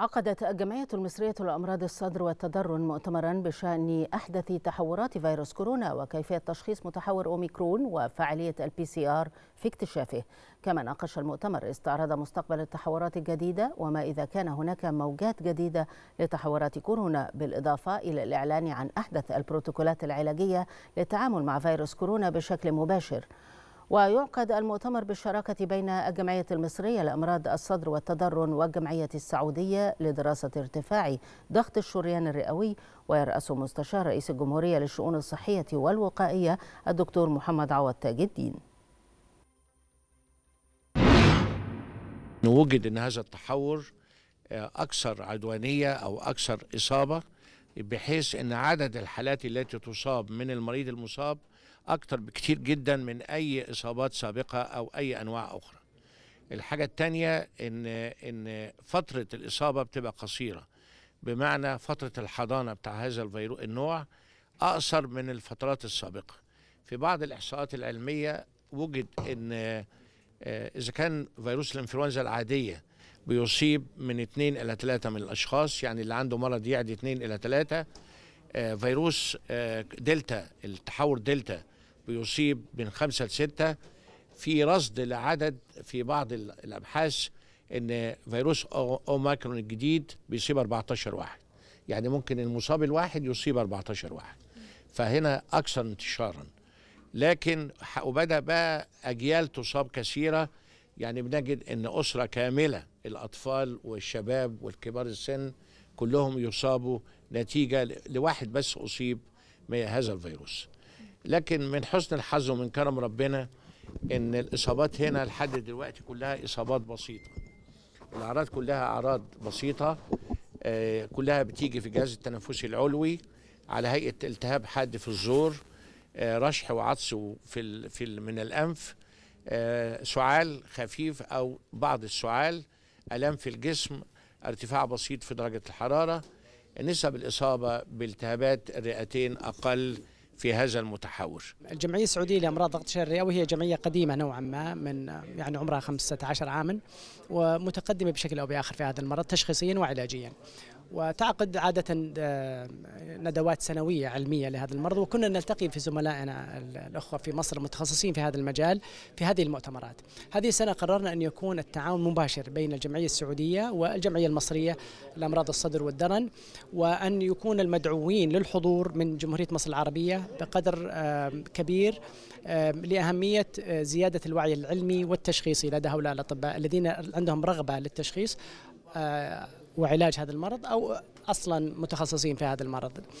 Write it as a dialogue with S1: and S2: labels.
S1: عقدت الجمعية المصرية لأمراض الصدر والتضرن مؤتمرا بشأن أحدث تحورات فيروس كورونا وكيفية تشخيص متحور أوميكرون وفعالية البي سي آر في اكتشافه كما ناقش المؤتمر استعراض مستقبل التحورات الجديدة وما إذا كان هناك موجات جديدة لتحورات كورونا بالإضافة إلى الإعلان عن أحدث البروتوكولات العلاجية للتعامل مع فيروس كورونا بشكل مباشر ويعقد المؤتمر بالشراكة بين الجمعية المصرية لأمراض الصدر والتضرن والجمعية السعودية لدراسة ارتفاع ضغط الشريان الرئوي ويرأس مستشار رئيس الجمهورية للشؤون الصحية والوقائية الدكتور محمد عوض تاج الدين
S2: نوجد أن هذا التحور آه، أكثر عدوانية أو أكثر إصابة بحيث أن عدد الحالات التي تصاب من المريض المصاب اكتر بكتير جدا من اي اصابات سابقه او اي انواع اخرى الحاجه الثانيه ان ان فتره الاصابه بتبقى قصيره بمعنى فتره الحضانه بتاع هذا الفيروس النوع اقصر من الفترات السابقه في بعض الاحصاءات العلميه وجد ان آه، اذا كان فيروس الانفلونزا العاديه بيصيب من 2 الى 3 من الاشخاص يعني اللي عنده مرض يعدي 2 الى 3 آه، فيروس آه، دلتا التحور دلتا بيصيب من خمسة لستة في رصد لعدد في بعض الأبحاث إن فيروس أوميكرون الجديد بيصيب 14 واحد يعني ممكن المصاب الواحد يصيب 14 واحد فهنا أكثر انتشارا لكن وبدأ بقى أجيال تصاب كثيرة يعني بنجد إن أسرة كاملة الأطفال والشباب والكبار السن كلهم يصابوا نتيجة لواحد بس أصيب بهذا الفيروس لكن من حسن الحظ ومن كرم ربنا ان الاصابات هنا لحد دلوقتي كلها اصابات بسيطه الاعراض كلها اعراض بسيطه آه، كلها بتيجي في الجهاز التنفسي العلوي على هيئه التهاب حاد في الزور آه، رشح وعطس في في من الانف آه، سعال خفيف او بعض السعال الام في الجسم ارتفاع بسيط في درجة الحرارة نسب الإصابة بالتهابات الرئتين أقل في هذا المتحور الجمعية السعودية لأمراض ضغط الشهر الرئوي هي جمعية
S3: قديمة نوعا ما من يعني عمرها 15 عاما ومتقدمة بشكل أو بآخر في هذا المرض تشخيصيا وعلاجيا وتعقد عادة آه، ندوات سنوية علمية لهذا المرض وكنا نلتقي في زملائنا الأخوة في مصر المتخصصين في هذا المجال في هذه المؤتمرات هذه السنة قررنا أن يكون التعاون مباشر بين الجمعية السعودية والجمعية المصرية لأمراض الصدر والدرن وأن يكون المدعوين للحضور من جمهورية مصر العربية بقدر آه، كبير آه، لأهمية زيادة الوعي العلمي والتشخيصي لدى هؤلاء الأطباء الذين عندهم رغبة للتشخيص آه، وعلاج هذا المرض او اصلا متخصصين في هذا المرض